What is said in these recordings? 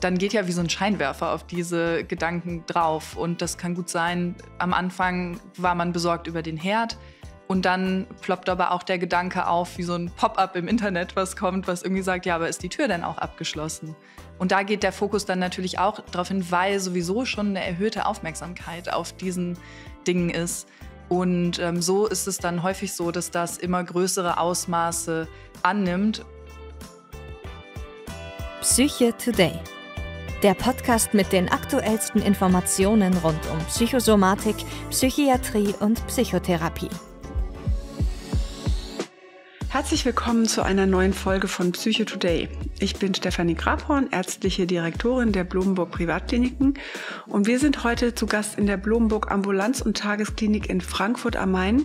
dann geht ja wie so ein Scheinwerfer auf diese Gedanken drauf. Und das kann gut sein, am Anfang war man besorgt über den Herd. Und dann ploppt aber auch der Gedanke auf, wie so ein Pop-up im Internet, was kommt, was irgendwie sagt, ja, aber ist die Tür denn auch abgeschlossen? Und da geht der Fokus dann natürlich auch darauf hin, weil sowieso schon eine erhöhte Aufmerksamkeit auf diesen Dingen ist. Und ähm, so ist es dann häufig so, dass das immer größere Ausmaße annimmt. Psyche Today. Der Podcast mit den aktuellsten Informationen rund um Psychosomatik, Psychiatrie und Psychotherapie. Herzlich willkommen zu einer neuen Folge von Psycho Today. Ich bin Stefanie Grabhorn, ärztliche Direktorin der Blumenburg Privatkliniken und wir sind heute zu Gast in der Blumenburg Ambulanz- und Tagesklinik in Frankfurt am Main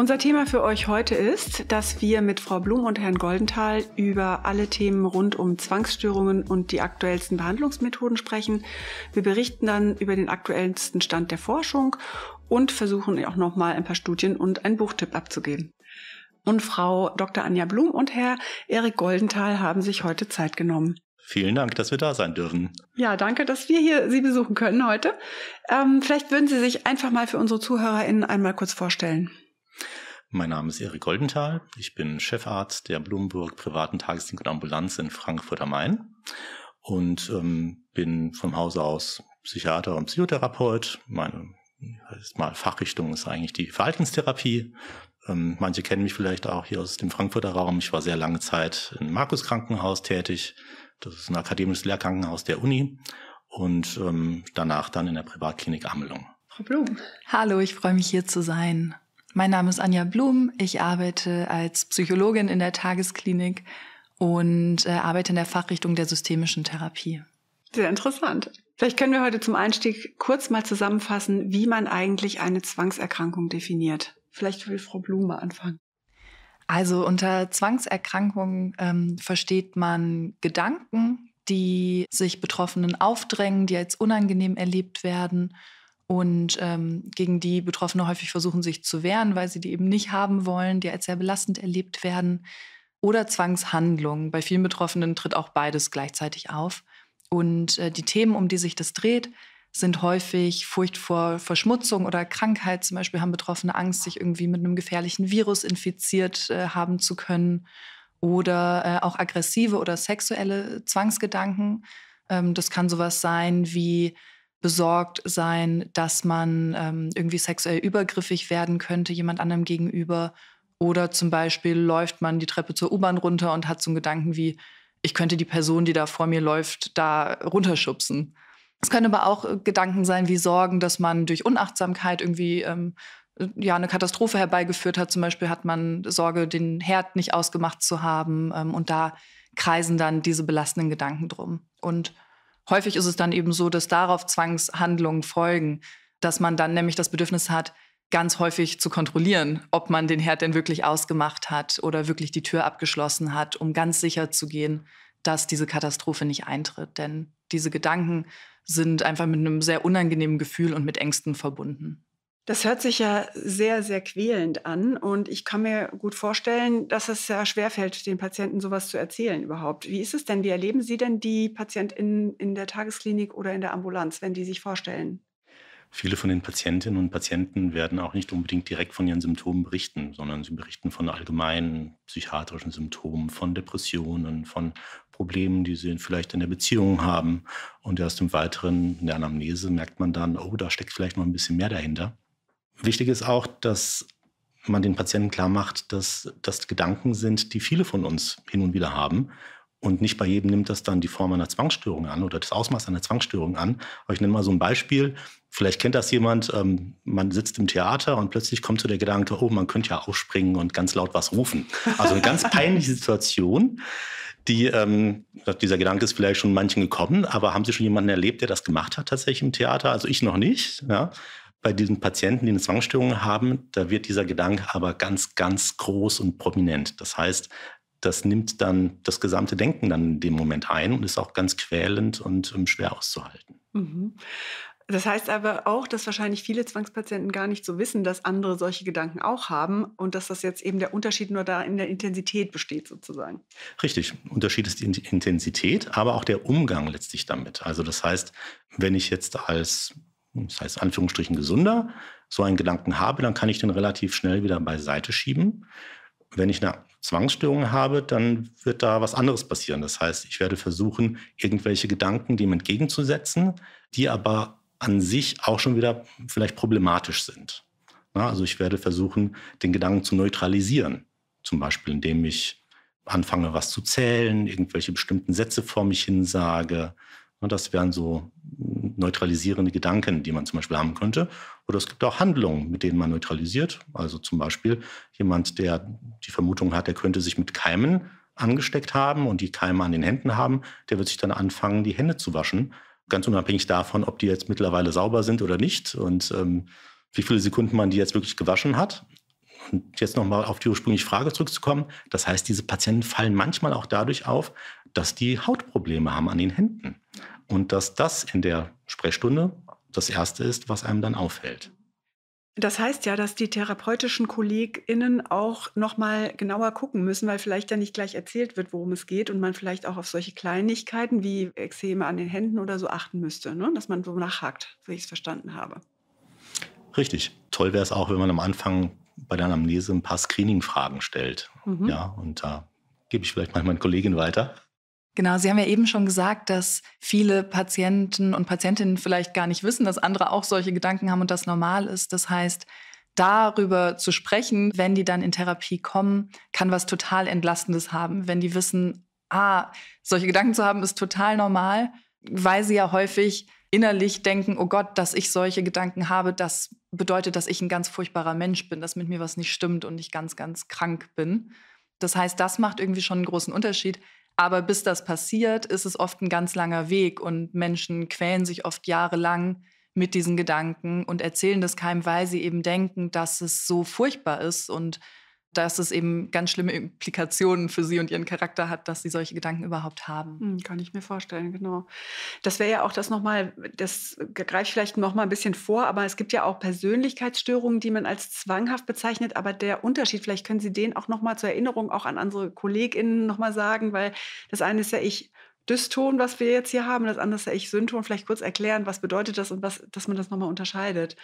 unser Thema für euch heute ist, dass wir mit Frau Blum und Herrn Goldenthal über alle Themen rund um Zwangsstörungen und die aktuellsten Behandlungsmethoden sprechen. Wir berichten dann über den aktuellsten Stand der Forschung und versuchen auch nochmal ein paar Studien und einen Buchtipp abzugeben. Und Frau Dr. Anja Blum und Herr Erik Goldenthal haben sich heute Zeit genommen. Vielen Dank, dass wir da sein dürfen. Ja, danke, dass wir hier Sie besuchen können heute. Ähm, vielleicht würden Sie sich einfach mal für unsere ZuhörerInnen einmal kurz vorstellen. Mein Name ist Erik Goldenthal. Ich bin Chefarzt der Blumenburg Privaten Tagesdienst und Ambulanz in Frankfurt am Main und ähm, bin vom Hause aus Psychiater und Psychotherapeut. Meine mal, Fachrichtung ist eigentlich die Verhaltenstherapie. Ähm, manche kennen mich vielleicht auch hier aus dem Frankfurter Raum. Ich war sehr lange Zeit im Markus Krankenhaus tätig. Das ist ein akademisches Lehrkrankenhaus der Uni. Und ähm, danach dann in der Privatklinik Amelung. Frau Blum. Hallo, ich freue mich hier zu sein. Mein Name ist Anja Blum. Ich arbeite als Psychologin in der Tagesklinik und äh, arbeite in der Fachrichtung der systemischen Therapie. Sehr interessant. Vielleicht können wir heute zum Einstieg kurz mal zusammenfassen, wie man eigentlich eine Zwangserkrankung definiert. Vielleicht will Frau Blume anfangen. Also unter Zwangserkrankung ähm, versteht man Gedanken, die sich Betroffenen aufdrängen, die als unangenehm erlebt werden und ähm, gegen die Betroffene häufig versuchen, sich zu wehren, weil sie die eben nicht haben wollen, die als sehr belastend erlebt werden. Oder Zwangshandlungen. Bei vielen Betroffenen tritt auch beides gleichzeitig auf. Und äh, die Themen, um die sich das dreht, sind häufig Furcht vor Verschmutzung oder Krankheit. Zum Beispiel haben Betroffene Angst, sich irgendwie mit einem gefährlichen Virus infiziert äh, haben zu können. Oder äh, auch aggressive oder sexuelle Zwangsgedanken. Ähm, das kann sowas sein wie besorgt sein, dass man ähm, irgendwie sexuell übergriffig werden könnte jemand anderem gegenüber. Oder zum Beispiel läuft man die Treppe zur U-Bahn runter und hat so einen Gedanken wie, ich könnte die Person, die da vor mir läuft, da runterschubsen. Es können aber auch äh, Gedanken sein wie Sorgen, dass man durch Unachtsamkeit irgendwie ähm, äh, ja, eine Katastrophe herbeigeführt hat. Zum Beispiel hat man Sorge, den Herd nicht ausgemacht zu haben. Ähm, und da kreisen dann diese belastenden Gedanken drum. Und häufig ist es dann eben so, dass darauf Zwangshandlungen folgen, dass man dann nämlich das Bedürfnis hat, ganz häufig zu kontrollieren, ob man den Herd denn wirklich ausgemacht hat oder wirklich die Tür abgeschlossen hat, um ganz sicher zu gehen, dass diese Katastrophe nicht eintritt. Denn diese Gedanken sind einfach mit einem sehr unangenehmen Gefühl und mit Ängsten verbunden. Das hört sich ja sehr, sehr quälend an und ich kann mir gut vorstellen, dass es ja schwerfällt, den Patienten sowas zu erzählen überhaupt. Wie ist es denn? Wie erleben Sie denn die PatientInnen in der Tagesklinik oder in der Ambulanz, wenn die sich vorstellen? Viele von den Patientinnen und Patienten werden auch nicht unbedingt direkt von ihren Symptomen berichten, sondern sie berichten von allgemeinen psychiatrischen Symptomen, von Depressionen, von Problemen, die sie vielleicht in der Beziehung haben. Und erst im Weiteren, in der Anamnese, merkt man dann, oh, da steckt vielleicht noch ein bisschen mehr dahinter. Wichtig ist auch, dass man den Patienten klar macht, dass das Gedanken sind, die viele von uns hin und wieder haben. Und nicht bei jedem nimmt das dann die Form einer Zwangsstörung an oder das Ausmaß einer Zwangsstörung an. Aber ich nenne mal so ein Beispiel. Vielleicht kennt das jemand, ähm, man sitzt im Theater und plötzlich kommt so der Gedanke, oh, man könnte ja aufspringen und ganz laut was rufen. Also eine ganz peinliche Situation. Die, ähm, dieser Gedanke ist vielleicht schon manchen gekommen, aber haben Sie schon jemanden erlebt, der das gemacht hat tatsächlich im Theater? Also ich noch nicht. Ja bei diesen Patienten, die eine Zwangsstörung haben, da wird dieser Gedanke aber ganz, ganz groß und prominent. Das heißt, das nimmt dann das gesamte Denken dann in dem Moment ein und ist auch ganz quälend und ähm, schwer auszuhalten. Mhm. Das heißt aber auch, dass wahrscheinlich viele Zwangspatienten gar nicht so wissen, dass andere solche Gedanken auch haben und dass das jetzt eben der Unterschied nur da in der Intensität besteht sozusagen. Richtig, Unterschied ist die Intensität, aber auch der Umgang letztlich damit. Also das heißt, wenn ich jetzt als das heißt Anführungsstrichen gesunder, so einen Gedanken habe, dann kann ich den relativ schnell wieder beiseite schieben. Wenn ich eine Zwangsstörung habe, dann wird da was anderes passieren. Das heißt, ich werde versuchen, irgendwelche Gedanken dem entgegenzusetzen, die aber an sich auch schon wieder vielleicht problematisch sind. also ich werde versuchen, den Gedanken zu neutralisieren. Zum Beispiel, indem ich anfange, was zu zählen, irgendwelche bestimmten Sätze vor mich hin sage, und ne, das wären so neutralisierende Gedanken, die man zum Beispiel haben könnte. Oder es gibt auch Handlungen, mit denen man neutralisiert. Also zum Beispiel jemand, der die Vermutung hat, er könnte sich mit Keimen angesteckt haben und die Keime an den Händen haben, der wird sich dann anfangen, die Hände zu waschen. Ganz unabhängig davon, ob die jetzt mittlerweile sauber sind oder nicht und ähm, wie viele Sekunden man die jetzt wirklich gewaschen hat. Und jetzt nochmal auf die ursprüngliche Frage zurückzukommen. Das heißt, diese Patienten fallen manchmal auch dadurch auf, dass die Hautprobleme haben an den Händen und dass das in der Sprechstunde das Erste ist, was einem dann auffällt. Das heißt ja, dass die therapeutischen KollegInnen auch nochmal genauer gucken müssen, weil vielleicht ja nicht gleich erzählt wird, worum es geht und man vielleicht auch auf solche Kleinigkeiten wie Extreme an den Händen oder so achten müsste, ne? dass man so nachhakt, so ich es verstanden habe. Richtig. Toll wäre es auch, wenn man am Anfang bei der Anamnese ein paar Screening-Fragen stellt. Mhm. Ja, und da gebe ich vielleicht mal meinen Kollegin weiter. Genau, Sie haben ja eben schon gesagt, dass viele Patienten und Patientinnen vielleicht gar nicht wissen, dass andere auch solche Gedanken haben und das normal ist. Das heißt, darüber zu sprechen, wenn die dann in Therapie kommen, kann was total Entlastendes haben. Wenn die wissen, ah, solche Gedanken zu haben, ist total normal, weil sie ja häufig innerlich denken, oh Gott, dass ich solche Gedanken habe, das bedeutet, dass ich ein ganz furchtbarer Mensch bin, dass mit mir was nicht stimmt und ich ganz, ganz krank bin. Das heißt, das macht irgendwie schon einen großen Unterschied, aber bis das passiert, ist es oft ein ganz langer Weg und Menschen quälen sich oft jahrelang mit diesen Gedanken und erzählen das keinem, weil sie eben denken, dass es so furchtbar ist und dass es eben ganz schlimme Implikationen für sie und ihren Charakter hat, dass sie solche Gedanken überhaupt haben. Hm, kann ich mir vorstellen, genau. Das wäre ja auch das nochmal, das greife ich vielleicht nochmal ein bisschen vor, aber es gibt ja auch Persönlichkeitsstörungen, die man als zwanghaft bezeichnet, aber der Unterschied, vielleicht können Sie den auch nochmal zur Erinnerung auch an unsere KollegInnen nochmal sagen, weil das eine ist ja ich Dyston, was wir jetzt hier haben, das andere ist ja ich Synton, vielleicht kurz erklären, was bedeutet das und was, dass man das nochmal unterscheidet.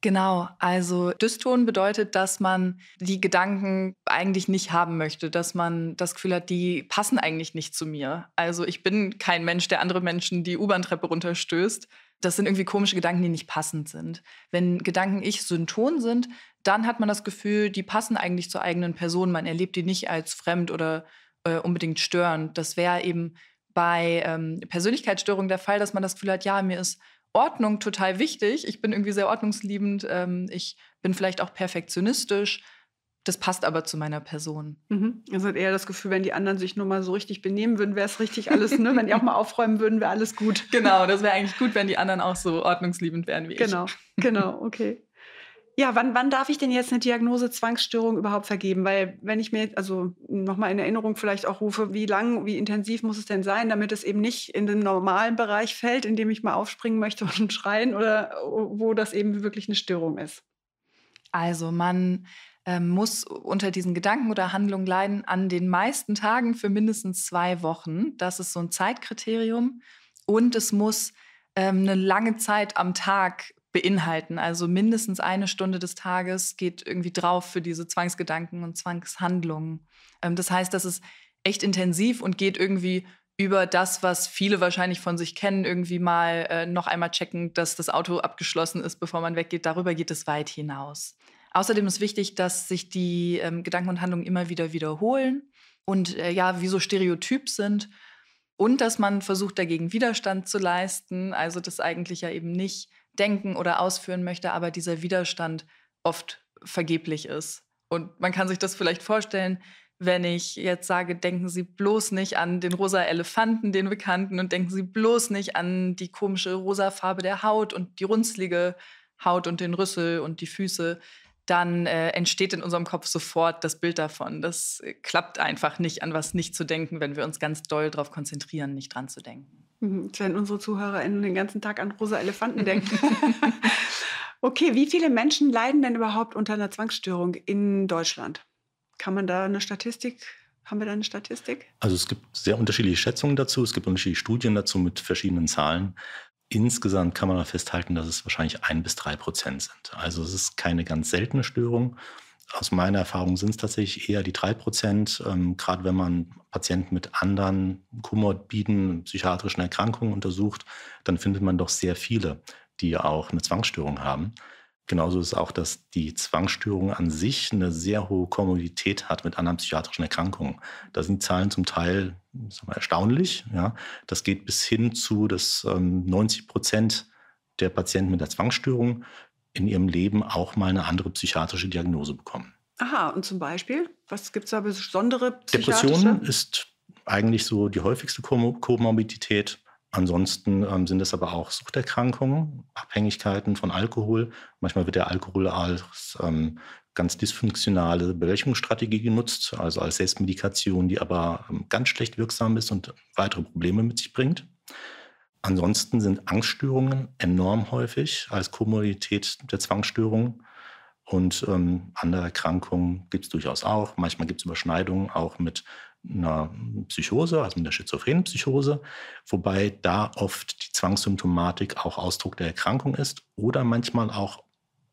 Genau, also Dyston bedeutet, dass man die Gedanken eigentlich nicht haben möchte, dass man das Gefühl hat, die passen eigentlich nicht zu mir. Also ich bin kein Mensch, der andere Menschen die U-Bahn-Treppe runterstößt. Das sind irgendwie komische Gedanken, die nicht passend sind. Wenn Gedanken ich synton sind, dann hat man das Gefühl, die passen eigentlich zur eigenen Person. Man erlebt die nicht als fremd oder äh, unbedingt störend. Das wäre eben bei ähm, Persönlichkeitsstörungen der Fall, dass man das Gefühl hat, ja, mir ist Ordnung total wichtig. Ich bin irgendwie sehr ordnungsliebend. Ähm, ich bin vielleicht auch perfektionistisch. Das passt aber zu meiner Person. Mhm. Ihr seid eher das Gefühl, wenn die anderen sich nur mal so richtig benehmen würden, wäre es richtig alles, ne? wenn die auch mal aufräumen würden, wäre alles gut. Genau, das wäre eigentlich gut, wenn die anderen auch so ordnungsliebend wären wie genau. ich. Genau, genau, okay. Ja, wann, wann darf ich denn jetzt eine Diagnose Zwangsstörung überhaupt vergeben? Weil wenn ich mir, also nochmal in Erinnerung vielleicht auch rufe, wie lang, wie intensiv muss es denn sein, damit es eben nicht in den normalen Bereich fällt, in dem ich mal aufspringen möchte und schreien oder oh, wo das eben wirklich eine Störung ist? Also man ähm, muss unter diesen Gedanken oder Handlungen leiden an den meisten Tagen für mindestens zwei Wochen. Das ist so ein Zeitkriterium. Und es muss ähm, eine lange Zeit am Tag beinhalten. Also mindestens eine Stunde des Tages geht irgendwie drauf für diese Zwangsgedanken und Zwangshandlungen. Ähm, das heißt, das ist echt intensiv und geht irgendwie über das, was viele wahrscheinlich von sich kennen, irgendwie mal äh, noch einmal checken, dass das Auto abgeschlossen ist, bevor man weggeht. Darüber geht es weit hinaus. Außerdem ist wichtig, dass sich die ähm, Gedanken und Handlungen immer wieder wiederholen und äh, ja, wie so Stereotyp sind und dass man versucht, dagegen Widerstand zu leisten. Also, das eigentlich ja eben nicht denken oder ausführen möchte, aber dieser Widerstand oft vergeblich ist. Und man kann sich das vielleicht vorstellen, wenn ich jetzt sage, denken Sie bloß nicht an den rosa Elefanten, den Bekannten, und denken Sie bloß nicht an die komische rosa Farbe der Haut und die runzlige Haut und den Rüssel und die Füße dann äh, entsteht in unserem Kopf sofort das Bild davon. Das äh, klappt einfach nicht, an was nicht zu denken, wenn wir uns ganz doll darauf konzentrieren, nicht dran zu denken. Mhm, wenn unsere ZuhörerInnen den ganzen Tag an rosa Elefanten denken. okay, wie viele Menschen leiden denn überhaupt unter einer Zwangsstörung in Deutschland? Kann man da eine Statistik haben wir da eine Statistik? Also es gibt sehr unterschiedliche Schätzungen dazu, es gibt unterschiedliche Studien dazu mit verschiedenen Zahlen. Insgesamt kann man festhalten, dass es wahrscheinlich ein bis drei Prozent sind. Also es ist keine ganz seltene Störung. Aus meiner Erfahrung sind es tatsächlich eher die drei Prozent. Ähm, Gerade wenn man Patienten mit anderen komorbiden psychiatrischen Erkrankungen untersucht, dann findet man doch sehr viele, die auch eine Zwangsstörung haben. Genauso ist auch, dass die Zwangsstörung an sich eine sehr hohe Komorbidität hat mit anderen psychiatrischen Erkrankungen. Da sind die Zahlen zum Teil mal, erstaunlich. Ja. Das geht bis hin zu, dass ähm, 90 Prozent der Patienten mit der Zwangsstörung in ihrem Leben auch mal eine andere psychiatrische Diagnose bekommen. Aha, und zum Beispiel, was gibt es da besondere psychiatrische? Depression ist eigentlich so die häufigste Komorbidität. Ansonsten ähm, sind es aber auch Suchterkrankungen, Abhängigkeiten von Alkohol. Manchmal wird der Alkohol als ähm, ganz dysfunktionale Bewältigungsstrategie genutzt, also als Selbstmedikation, die aber ähm, ganz schlecht wirksam ist und weitere Probleme mit sich bringt. Ansonsten sind Angststörungen enorm häufig als Komorbidität der Zwangsstörung. Und ähm, andere Erkrankungen gibt es durchaus auch. Manchmal gibt es Überschneidungen auch mit einer Psychose, also mit einer schizophrenen Psychose, wobei da oft die Zwangssymptomatik auch Ausdruck der Erkrankung ist oder manchmal auch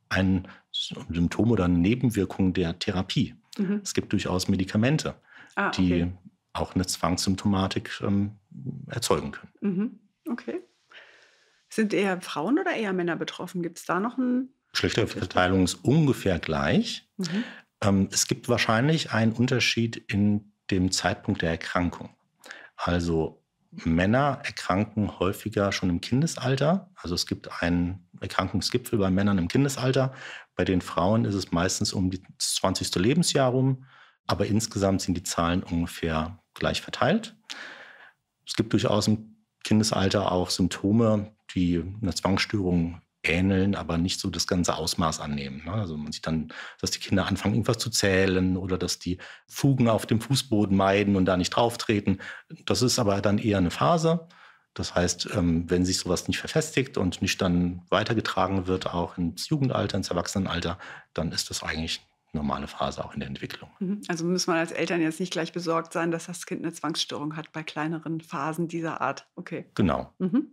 ein Symptom oder eine Nebenwirkung der Therapie. Mhm. Es gibt durchaus Medikamente, ah, okay. die auch eine Zwangssymptomatik ähm, erzeugen können. Mhm. Okay. Sind eher Frauen oder eher Männer betroffen? Gibt es da noch einen? Geschlechterverteilung ist ungefähr gleich. Mhm. Ähm, es gibt wahrscheinlich einen Unterschied in dem Zeitpunkt der Erkrankung. Also Männer erkranken häufiger schon im Kindesalter. Also es gibt einen Erkrankungsgipfel bei Männern im Kindesalter. Bei den Frauen ist es meistens um das 20. Lebensjahr rum. Aber insgesamt sind die Zahlen ungefähr gleich verteilt. Es gibt durchaus im Kindesalter auch Symptome, die eine Zwangsstörung ähneln, aber nicht so das ganze Ausmaß annehmen. Ne? Also man sieht dann, dass die Kinder anfangen, irgendwas zu zählen oder dass die Fugen auf dem Fußboden meiden und da nicht drauf treten. Das ist aber dann eher eine Phase. Das heißt, ähm, wenn sich sowas nicht verfestigt und nicht dann weitergetragen wird, auch ins Jugendalter, ins Erwachsenenalter, dann ist das eigentlich normale Phase auch in der Entwicklung. Mhm. Also muss man als Eltern jetzt nicht gleich besorgt sein, dass das Kind eine Zwangsstörung hat bei kleineren Phasen dieser Art. Okay. Genau. Mhm.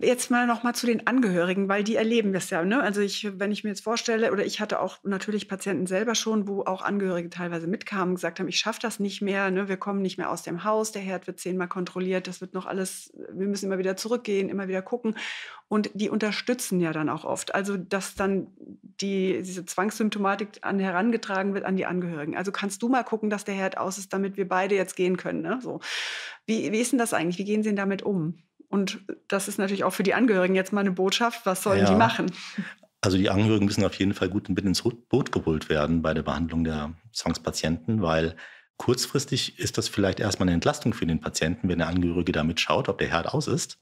Jetzt mal noch mal zu den Angehörigen, weil die erleben das ja. Ne? Also ich, wenn ich mir jetzt vorstelle, oder ich hatte auch natürlich Patienten selber schon, wo auch Angehörige teilweise mitkamen, gesagt haben, ich schaffe das nicht mehr, ne? wir kommen nicht mehr aus dem Haus, der Herd wird zehnmal kontrolliert, das wird noch alles, wir müssen immer wieder zurückgehen, immer wieder gucken. Und die unterstützen ja dann auch oft. Also dass dann die, diese Zwangssymptomatik an, herangetragen wird an die Angehörigen. Also kannst du mal gucken, dass der Herd aus ist, damit wir beide jetzt gehen können. Ne? So. Wie, wie ist denn das eigentlich? Wie gehen sie denn damit um? Und das ist natürlich auch für die Angehörigen jetzt mal eine Botschaft, was sollen ja. die machen? Also die Angehörigen müssen auf jeden Fall gut mit ins Boot geholt werden bei der Behandlung der Zwangspatienten, weil kurzfristig ist das vielleicht erstmal eine Entlastung für den Patienten, wenn der Angehörige damit schaut, ob der Herd aus ist.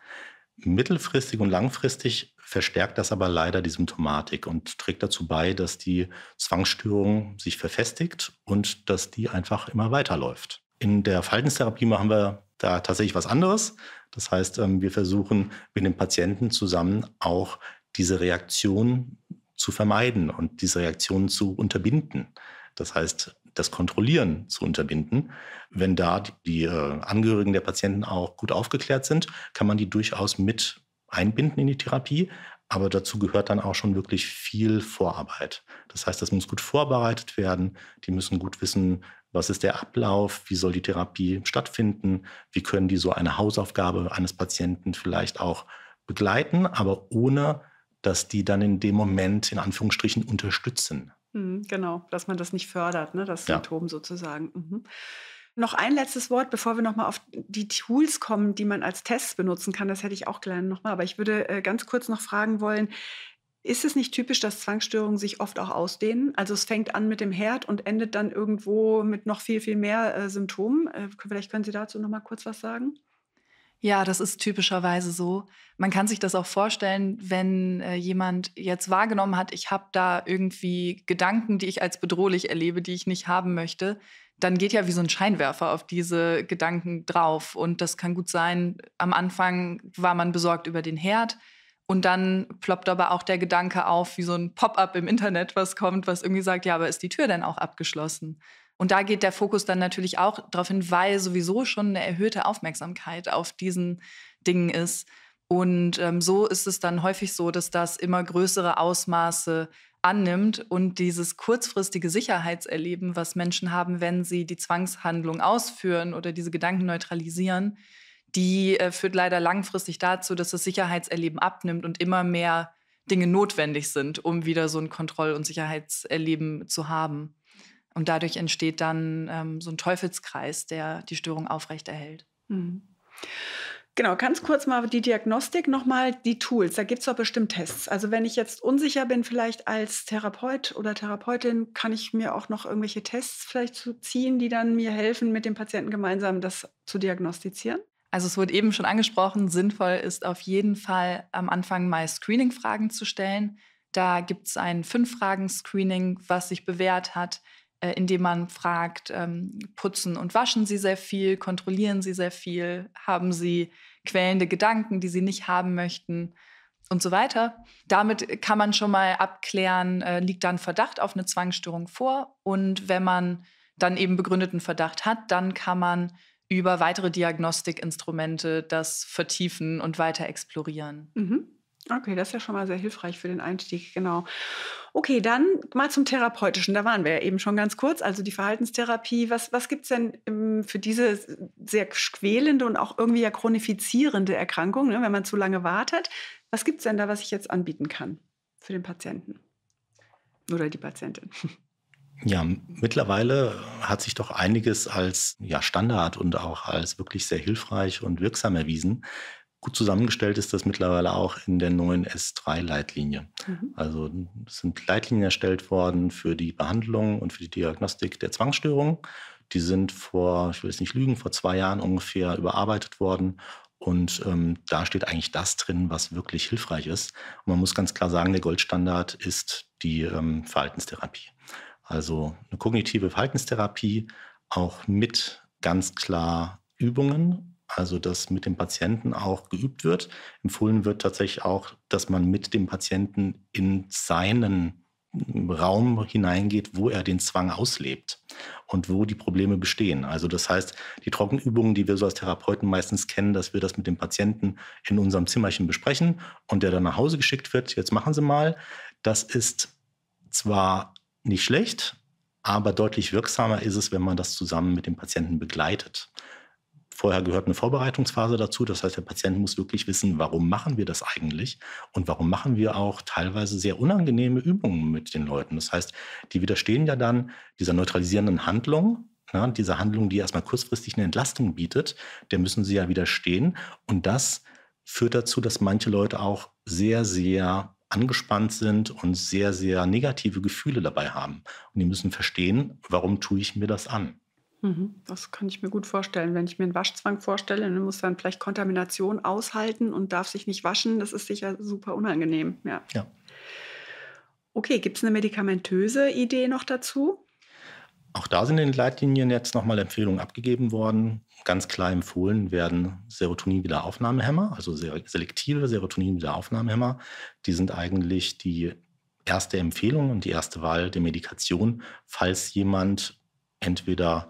Mittelfristig und langfristig verstärkt das aber leider die Symptomatik und trägt dazu bei, dass die Zwangsstörung sich verfestigt und dass die einfach immer weiterläuft. In der Verhaltenstherapie machen wir da tatsächlich was anderes. Das heißt, ähm, wir versuchen mit dem Patienten zusammen auch diese Reaktion zu vermeiden und diese Reaktion zu unterbinden. Das heißt, das Kontrollieren zu unterbinden. Wenn da die äh, Angehörigen der Patienten auch gut aufgeklärt sind, kann man die durchaus mit einbinden in die Therapie. Aber dazu gehört dann auch schon wirklich viel Vorarbeit. Das heißt, das muss gut vorbereitet werden. Die müssen gut wissen, was ist der Ablauf? Wie soll die Therapie stattfinden? Wie können die so eine Hausaufgabe eines Patienten vielleicht auch begleiten, aber ohne, dass die dann in dem Moment in Anführungsstrichen unterstützen? Hm, genau, dass man das nicht fördert, ne? das ja. Symptom sozusagen. Mhm. Noch ein letztes Wort, bevor wir nochmal auf die Tools kommen, die man als Tests benutzen kann. Das hätte ich auch gerne nochmal. Aber ich würde äh, ganz kurz noch fragen wollen, ist es nicht typisch, dass Zwangsstörungen sich oft auch ausdehnen? Also es fängt an mit dem Herd und endet dann irgendwo mit noch viel, viel mehr äh, Symptomen. Äh, vielleicht können Sie dazu noch mal kurz was sagen. Ja, das ist typischerweise so. Man kann sich das auch vorstellen, wenn äh, jemand jetzt wahrgenommen hat, ich habe da irgendwie Gedanken, die ich als bedrohlich erlebe, die ich nicht haben möchte, dann geht ja wie so ein Scheinwerfer auf diese Gedanken drauf. Und das kann gut sein, am Anfang war man besorgt über den Herd, und dann ploppt aber auch der Gedanke auf, wie so ein Pop-up im Internet, was kommt, was irgendwie sagt, ja, aber ist die Tür denn auch abgeschlossen? Und da geht der Fokus dann natürlich auch darauf hin, weil sowieso schon eine erhöhte Aufmerksamkeit auf diesen Dingen ist. Und ähm, so ist es dann häufig so, dass das immer größere Ausmaße annimmt und dieses kurzfristige Sicherheitserleben, was Menschen haben, wenn sie die Zwangshandlung ausführen oder diese Gedanken neutralisieren, die äh, führt leider langfristig dazu, dass das Sicherheitserleben abnimmt und immer mehr Dinge notwendig sind, um wieder so ein Kontroll- und Sicherheitserleben zu haben. Und dadurch entsteht dann ähm, so ein Teufelskreis, der die Störung aufrechterhält. Mhm. Genau, ganz kurz mal die Diagnostik, nochmal die Tools. Da gibt es doch bestimmt Tests. Also wenn ich jetzt unsicher bin, vielleicht als Therapeut oder Therapeutin, kann ich mir auch noch irgendwelche Tests vielleicht zu ziehen, die dann mir helfen, mit dem Patienten gemeinsam das zu diagnostizieren? Also es wurde eben schon angesprochen, sinnvoll ist auf jeden Fall am Anfang mal Screening-Fragen zu stellen. Da gibt es ein Fünf-Fragen-Screening, was sich bewährt hat, äh, indem man fragt, ähm, putzen und waschen Sie sehr viel, kontrollieren Sie sehr viel, haben Sie quälende Gedanken, die Sie nicht haben möchten und so weiter. Damit kann man schon mal abklären, äh, liegt dann Verdacht auf eine Zwangsstörung vor. Und wenn man dann eben begründeten Verdacht hat, dann kann man über weitere Diagnostikinstrumente das vertiefen und weiter explorieren. Mhm. Okay, das ist ja schon mal sehr hilfreich für den Einstieg, genau. Okay, dann mal zum Therapeutischen. Da waren wir ja eben schon ganz kurz. Also die Verhaltenstherapie. Was, was gibt es denn ähm, für diese sehr quälende und auch irgendwie ja chronifizierende Erkrankung, ne, wenn man zu lange wartet? Was gibt es denn da, was ich jetzt anbieten kann für den Patienten oder die Patientin? Ja, mittlerweile hat sich doch einiges als ja, Standard und auch als wirklich sehr hilfreich und wirksam erwiesen. Gut zusammengestellt ist das mittlerweile auch in der neuen S3-Leitlinie. Mhm. Also sind Leitlinien erstellt worden für die Behandlung und für die Diagnostik der Zwangsstörungen. Die sind vor, ich will es nicht lügen, vor zwei Jahren ungefähr überarbeitet worden und ähm, da steht eigentlich das drin, was wirklich hilfreich ist. Und man muss ganz klar sagen, der Goldstandard ist die ähm, Verhaltenstherapie. Also eine kognitive Verhaltenstherapie auch mit ganz klar Übungen, also dass mit dem Patienten auch geübt wird. Empfohlen wird tatsächlich auch, dass man mit dem Patienten in seinen Raum hineingeht, wo er den Zwang auslebt und wo die Probleme bestehen. Also das heißt, die Trockenübungen, die wir so als Therapeuten meistens kennen, dass wir das mit dem Patienten in unserem Zimmerchen besprechen und der dann nach Hause geschickt wird, jetzt machen Sie mal, das ist zwar nicht schlecht, aber deutlich wirksamer ist es, wenn man das zusammen mit dem Patienten begleitet. Vorher gehört eine Vorbereitungsphase dazu. Das heißt, der Patient muss wirklich wissen, warum machen wir das eigentlich und warum machen wir auch teilweise sehr unangenehme Übungen mit den Leuten. Das heißt, die widerstehen ja dann dieser neutralisierenden Handlung, ja, ne, dieser Handlung, die erstmal kurzfristig eine Entlastung bietet, der müssen sie ja widerstehen. Und das führt dazu, dass manche Leute auch sehr, sehr angespannt sind und sehr, sehr negative Gefühle dabei haben. Und die müssen verstehen, warum tue ich mir das an. Mhm. Das kann ich mir gut vorstellen. Wenn ich mir einen Waschzwang vorstelle, dann muss dann vielleicht Kontamination aushalten und darf sich nicht waschen. Das ist sicher super unangenehm. Ja. ja. Okay, gibt es eine medikamentöse Idee noch dazu? Auch da sind in den Leitlinien jetzt nochmal Empfehlungen abgegeben worden. Ganz klar empfohlen werden Serotonin-Wiederaufnahmehämmer, also selektive Serotonin-Wiederaufnahmehämmer. Die sind eigentlich die erste Empfehlung und die erste Wahl der Medikation, falls jemand entweder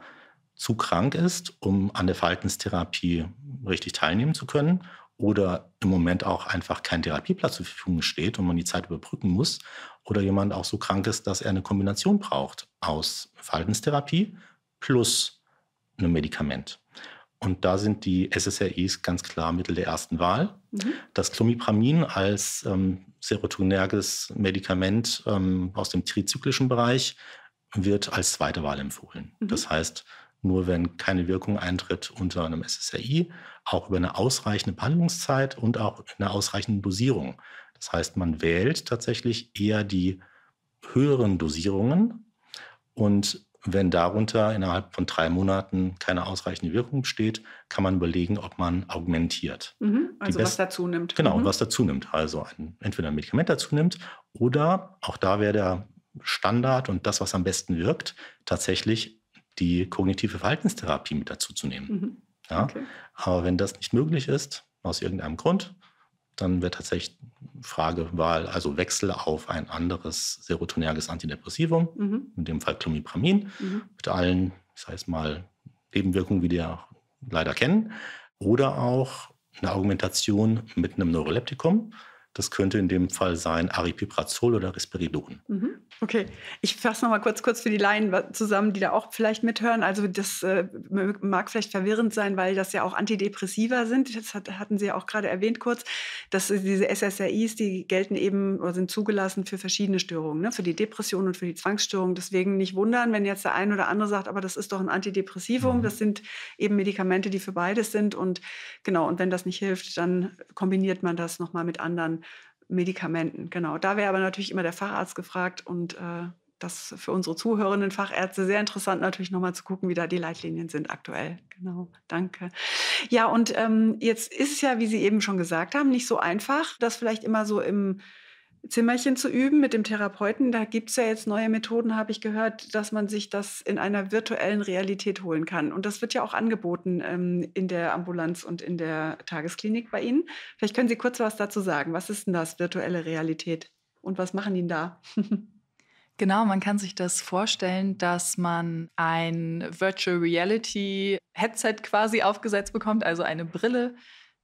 zu krank ist, um an der Verhaltenstherapie richtig teilnehmen zu können, oder im Moment auch einfach kein Therapieplatz zur Verfügung steht und man die Zeit überbrücken muss oder jemand auch so krank ist, dass er eine Kombination braucht aus Verhaltenstherapie plus einem Medikament. Und da sind die SSRIs ganz klar Mittel der ersten Wahl. Mhm. Das Clomipramin als ähm, serotoninerges Medikament ähm, aus dem trizyklischen Bereich wird als zweite Wahl empfohlen. Mhm. Das heißt, nur wenn keine Wirkung eintritt unter einem SSRI, auch über eine ausreichende Behandlungszeit und auch eine ausreichende Dosierung. Das heißt, man wählt tatsächlich eher die höheren Dosierungen und wenn darunter innerhalb von drei Monaten keine ausreichende Wirkung besteht, kann man überlegen, ob man augmentiert. Mhm, also was dazu nimmt. Genau, mhm. was dazu nimmt. Also ein, entweder ein Medikament dazu nimmt oder auch da wäre der Standard und das, was am besten wirkt, tatsächlich die kognitive Verhaltenstherapie mit dazu zu nehmen. Mhm. Ja? Okay. Aber wenn das nicht möglich ist, aus irgendeinem Grund, dann wäre tatsächlich Fragewahl, also Wechsel auf ein anderes serotonerges Antidepressivum, mhm. in dem Fall Clomipramin, mhm. mit allen, ich sage es mal, Nebenwirkungen, wie wir leider kennen, oder auch eine Argumentation mit einem Neuroleptikum, das könnte in dem Fall sein Aripiprazol oder Risperidon. Mhm. Okay, ich fasse nochmal kurz, kurz für die Laien zusammen, die da auch vielleicht mithören. Also das äh, mag vielleicht verwirrend sein, weil das ja auch Antidepressiva sind. Das hat, hatten Sie ja auch gerade erwähnt kurz, dass diese SSRIs, die gelten eben oder sind zugelassen für verschiedene Störungen, ne? für die Depression und für die Zwangsstörung. Deswegen nicht wundern, wenn jetzt der eine oder andere sagt, aber das ist doch ein Antidepressivum. Mhm. Das sind eben Medikamente, die für beides sind. Und genau, und wenn das nicht hilft, dann kombiniert man das nochmal mit anderen Medikamenten. Genau, da wäre aber natürlich immer der Facharzt gefragt und äh, das für unsere zuhörenden Fachärzte sehr interessant, natürlich nochmal zu gucken, wie da die Leitlinien sind aktuell. Genau, danke. Ja, und ähm, jetzt ist es ja, wie Sie eben schon gesagt haben, nicht so einfach, das vielleicht immer so im Zimmerchen zu üben mit dem Therapeuten. Da gibt es ja jetzt neue Methoden, habe ich gehört, dass man sich das in einer virtuellen Realität holen kann. Und das wird ja auch angeboten ähm, in der Ambulanz und in der Tagesklinik bei Ihnen. Vielleicht können Sie kurz was dazu sagen. Was ist denn das, virtuelle Realität? Und was machen Ihnen da? Genau, man kann sich das vorstellen, dass man ein Virtual Reality Headset quasi aufgesetzt bekommt, also eine Brille,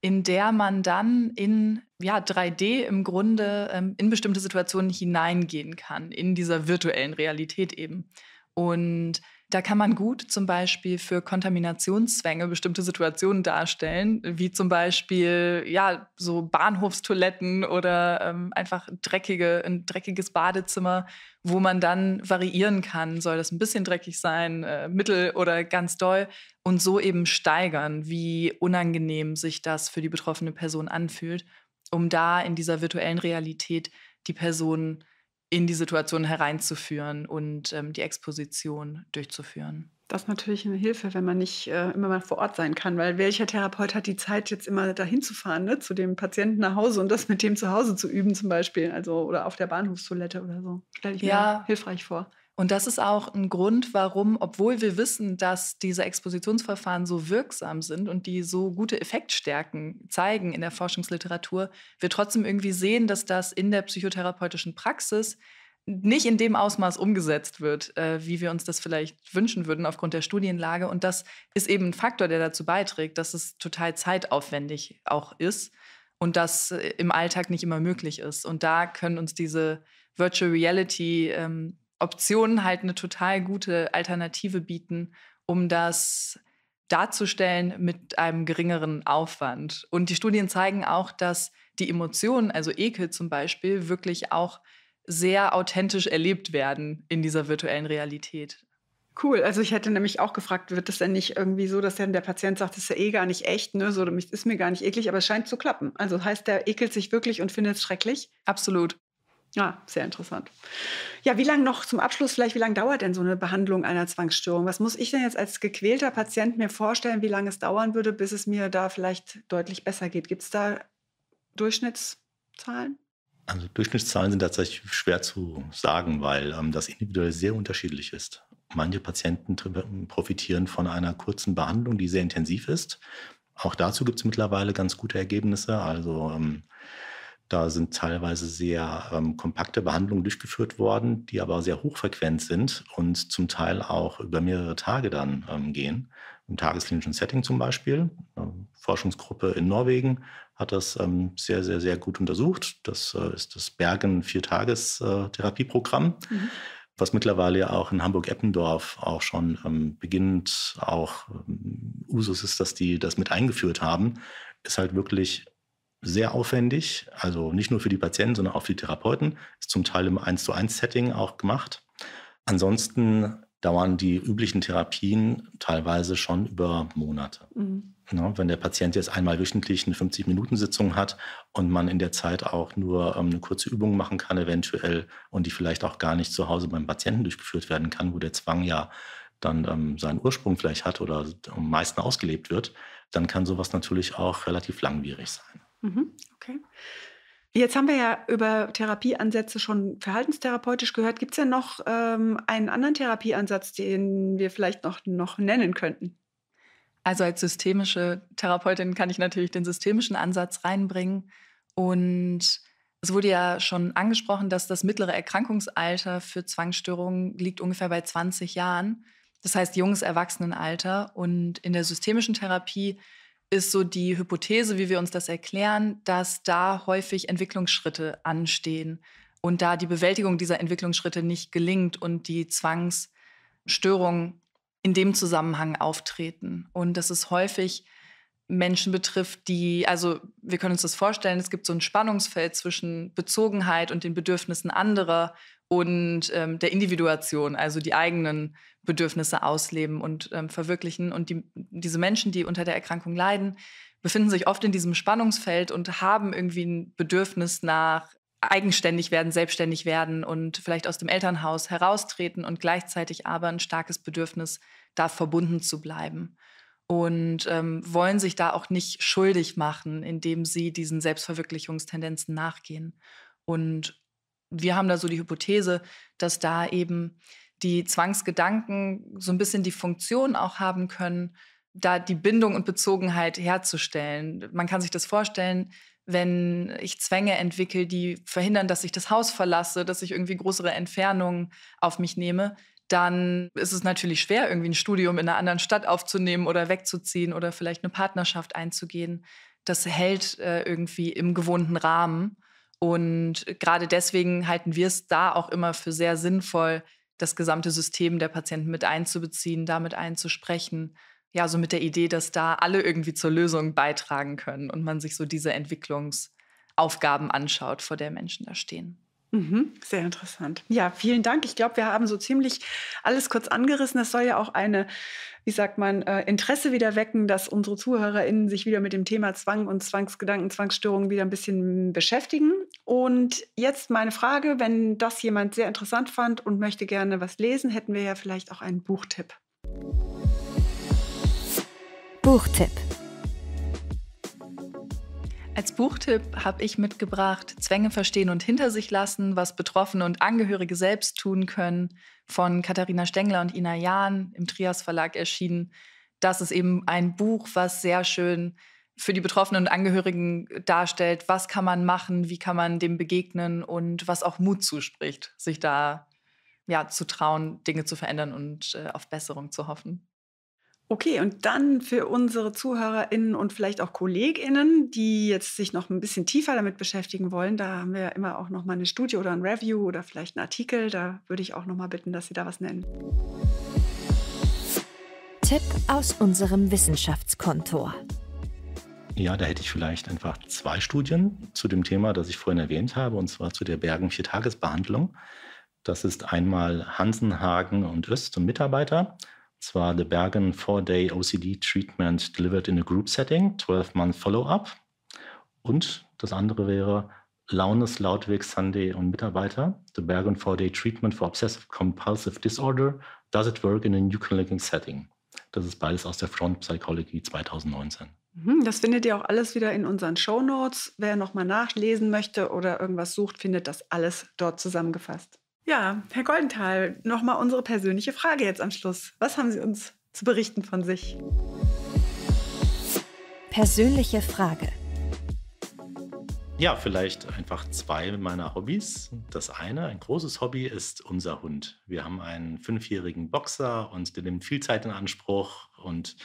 in der man dann in ja, 3D im Grunde ähm, in bestimmte Situationen hineingehen kann, in dieser virtuellen Realität eben. Und da kann man gut zum Beispiel für Kontaminationszwänge bestimmte Situationen darstellen, wie zum Beispiel ja, so Bahnhofstoiletten oder ähm, einfach dreckige, ein dreckiges Badezimmer, wo man dann variieren kann, soll das ein bisschen dreckig sein, äh, mittel oder ganz doll und so eben steigern, wie unangenehm sich das für die betroffene Person anfühlt um da in dieser virtuellen Realität die Person in die Situation hereinzuführen und ähm, die Exposition durchzuführen. Das ist natürlich eine Hilfe, wenn man nicht äh, immer mal vor Ort sein kann, weil welcher Therapeut hat die Zeit, jetzt immer dahin zu fahren, ne, zu dem Patienten nach Hause und das mit dem zu Hause zu üben zum Beispiel, also oder auf der Bahnhofstoilette oder so. Stelle ich mir hilfreich vor. Und das ist auch ein Grund, warum, obwohl wir wissen, dass diese Expositionsverfahren so wirksam sind und die so gute Effektstärken zeigen in der Forschungsliteratur, wir trotzdem irgendwie sehen, dass das in der psychotherapeutischen Praxis nicht in dem Ausmaß umgesetzt wird, äh, wie wir uns das vielleicht wünschen würden aufgrund der Studienlage. Und das ist eben ein Faktor, der dazu beiträgt, dass es total zeitaufwendig auch ist und das äh, im Alltag nicht immer möglich ist. Und da können uns diese Virtual Reality ähm, Optionen halt eine total gute Alternative bieten, um das darzustellen mit einem geringeren Aufwand. Und die Studien zeigen auch, dass die Emotionen, also Ekel zum Beispiel, wirklich auch sehr authentisch erlebt werden in dieser virtuellen Realität. Cool, also ich hätte nämlich auch gefragt, wird das denn nicht irgendwie so, dass dann der Patient sagt, das ist ja eh gar nicht echt, ne? So, ist mir gar nicht eklig, aber es scheint zu klappen. Also heißt, der ekelt sich wirklich und findet es schrecklich? Absolut. Ja, ah, sehr interessant. Ja, wie lange noch zum Abschluss vielleicht, wie lange dauert denn so eine Behandlung einer Zwangsstörung? Was muss ich denn jetzt als gequälter Patient mir vorstellen, wie lange es dauern würde, bis es mir da vielleicht deutlich besser geht? Gibt es da Durchschnittszahlen? Also Durchschnittszahlen sind tatsächlich schwer zu sagen, weil ähm, das individuell sehr unterschiedlich ist. Manche Patienten profitieren von einer kurzen Behandlung, die sehr intensiv ist. Auch dazu gibt es mittlerweile ganz gute Ergebnisse. Also ähm, da sind teilweise sehr ähm, kompakte Behandlungen durchgeführt worden, die aber sehr hochfrequent sind und zum Teil auch über mehrere Tage dann ähm, gehen. Im tagesklinischen Setting zum Beispiel. Eine äh, Forschungsgruppe in Norwegen hat das ähm, sehr, sehr, sehr gut untersucht. Das äh, ist das Bergen Viertages-Therapieprogramm. Äh, mhm was mittlerweile auch in Hamburg-Eppendorf auch schon ähm, beginnend auch ähm, Usus ist, dass die das mit eingeführt haben, ist halt wirklich sehr aufwendig, also nicht nur für die Patienten, sondern auch für die Therapeuten. Ist zum Teil im 1 zu 1 Setting auch gemacht. Ansonsten dauern die üblichen Therapien teilweise schon über Monate. Mhm. Na, ne, wenn der Patient jetzt einmal wöchentlich eine 50-Minuten-Sitzung hat und man in der Zeit auch nur ähm, eine kurze Übung machen kann, eventuell, und die vielleicht auch gar nicht zu Hause beim Patienten durchgeführt werden kann, wo der Zwang ja dann ähm, seinen Ursprung vielleicht hat oder am meisten ausgelebt wird, dann kann sowas natürlich auch relativ langwierig sein. Mhm. okay. Jetzt haben wir ja über Therapieansätze schon verhaltenstherapeutisch gehört. Gibt es denn noch ähm, einen anderen Therapieansatz, den wir vielleicht noch, noch nennen könnten? Also als systemische Therapeutin kann ich natürlich den systemischen Ansatz reinbringen. Und es wurde ja schon angesprochen, dass das mittlere Erkrankungsalter für Zwangsstörungen liegt ungefähr bei 20 Jahren. Das heißt junges Erwachsenenalter. Und in der systemischen Therapie ist so die Hypothese, wie wir uns das erklären, dass da häufig Entwicklungsschritte anstehen und da die Bewältigung dieser Entwicklungsschritte nicht gelingt und die Zwangsstörungen in dem Zusammenhang auftreten. Und das ist häufig Menschen betrifft, die, also wir können uns das vorstellen, es gibt so ein Spannungsfeld zwischen Bezogenheit und den Bedürfnissen anderer und ähm, der Individuation, also die eigenen Bedürfnisse ausleben und ähm, verwirklichen. Und die, diese Menschen, die unter der Erkrankung leiden, befinden sich oft in diesem Spannungsfeld und haben irgendwie ein Bedürfnis nach eigenständig werden, selbstständig werden und vielleicht aus dem Elternhaus heraustreten und gleichzeitig aber ein starkes Bedürfnis, da verbunden zu bleiben und ähm, wollen sich da auch nicht schuldig machen, indem sie diesen Selbstverwirklichungstendenzen nachgehen. Und wir haben da so die Hypothese, dass da eben die Zwangsgedanken so ein bisschen die Funktion auch haben können, da die Bindung und Bezogenheit herzustellen. Man kann sich das vorstellen, wenn ich Zwänge entwickle, die verhindern, dass ich das Haus verlasse, dass ich irgendwie größere Entfernungen auf mich nehme, dann ist es natürlich schwer, irgendwie ein Studium in einer anderen Stadt aufzunehmen oder wegzuziehen oder vielleicht eine Partnerschaft einzugehen. Das hält äh, irgendwie im gewohnten Rahmen. Und gerade deswegen halten wir es da auch immer für sehr sinnvoll, das gesamte System der Patienten mit einzubeziehen, damit einzusprechen. Ja, so mit der Idee, dass da alle irgendwie zur Lösung beitragen können und man sich so diese Entwicklungsaufgaben anschaut, vor der Menschen da stehen. Mhm, sehr interessant. Ja, vielen Dank. Ich glaube, wir haben so ziemlich alles kurz angerissen. Es soll ja auch eine, wie sagt man, äh, Interesse wieder wecken, dass unsere ZuhörerInnen sich wieder mit dem Thema Zwang und Zwangsgedanken, Zwangsstörungen wieder ein bisschen beschäftigen. Und jetzt meine Frage, wenn das jemand sehr interessant fand und möchte gerne was lesen, hätten wir ja vielleicht auch einen Buchtipp. Buchtipp. Als Buchtipp habe ich mitgebracht Zwänge verstehen und hinter sich lassen, was Betroffene und Angehörige selbst tun können, von Katharina Stengler und Ina Jahn im Trias Verlag erschienen. Das ist eben ein Buch, was sehr schön für die Betroffenen und Angehörigen darstellt, was kann man machen, wie kann man dem begegnen und was auch Mut zuspricht, sich da ja, zu trauen, Dinge zu verändern und äh, auf Besserung zu hoffen. Okay, und dann für unsere ZuhörerInnen und vielleicht auch KollegInnen, die jetzt sich noch ein bisschen tiefer damit beschäftigen wollen, da haben wir ja immer auch noch mal eine Studie oder ein Review oder vielleicht einen Artikel. Da würde ich auch noch mal bitten, dass Sie da was nennen. Tipp aus unserem Wissenschaftskontor. Ja, da hätte ich vielleicht einfach zwei Studien zu dem Thema, das ich vorhin erwähnt habe, und zwar zu der Bergen-Viertagesbehandlung. Das ist einmal Hansen, Hagen und Öst und Mitarbeiter zwar the Bergen 4-Day OCD Treatment delivered in a group setting, 12-month Follow-up. Und das andere wäre Launes, Lautweg, Sunday und Mitarbeiter, the Bergen 4-Day Treatment for Obsessive Compulsive Disorder, does it work in a new clinical setting? Das ist beides aus der Front Psychology 2019. Mhm, das findet ihr auch alles wieder in unseren Show Notes. Wer nochmal nachlesen möchte oder irgendwas sucht, findet das alles dort zusammengefasst. Ja, Herr Goldenthal, nochmal unsere persönliche Frage jetzt am Schluss. Was haben Sie uns zu berichten von sich? Persönliche Frage. Ja, vielleicht einfach zwei meiner Hobbys. Das eine, ein großes Hobby, ist unser Hund. Wir haben einen fünfjährigen Boxer und der nimmt viel Zeit in Anspruch und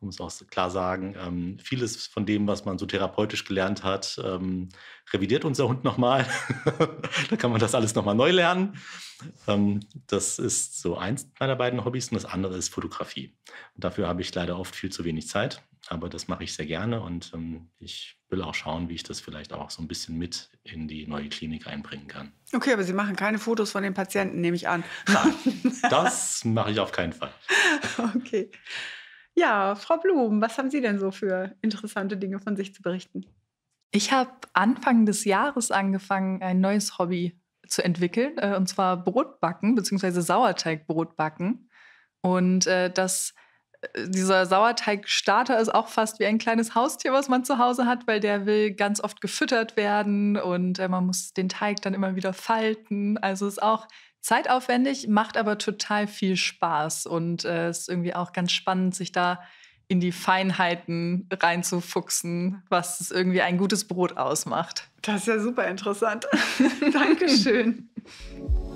man muss auch klar sagen, ähm, vieles von dem, was man so therapeutisch gelernt hat, ähm, revidiert unser Hund nochmal. da kann man das alles nochmal neu lernen. Ähm, das ist so eins meiner beiden Hobbys und das andere ist Fotografie. Und dafür habe ich leider oft viel zu wenig Zeit, aber das mache ich sehr gerne und ich will auch schauen, wie ich das vielleicht auch so ein bisschen mit in die neue Klinik einbringen kann. Okay, aber Sie machen keine Fotos von den Patienten, nehme ich an. Nein, das mache ich auf keinen Fall. Okay. Ja, Frau Blum, was haben Sie denn so für interessante Dinge von sich zu berichten? Ich habe Anfang des Jahres angefangen, ein neues Hobby zu entwickeln, äh, und zwar Brotbacken bzw. Sauerteigbrotbacken. Und äh, das dieser Sauerteigstarter ist auch fast wie ein kleines Haustier, was man zu Hause hat, weil der will ganz oft gefüttert werden und äh, man muss den Teig dann immer wieder falten. Also ist auch zeitaufwendig, macht aber total viel Spaß und äh, ist irgendwie auch ganz spannend, sich da in die Feinheiten reinzufuchsen, was irgendwie ein gutes Brot ausmacht. Das ist ja super interessant. Dankeschön.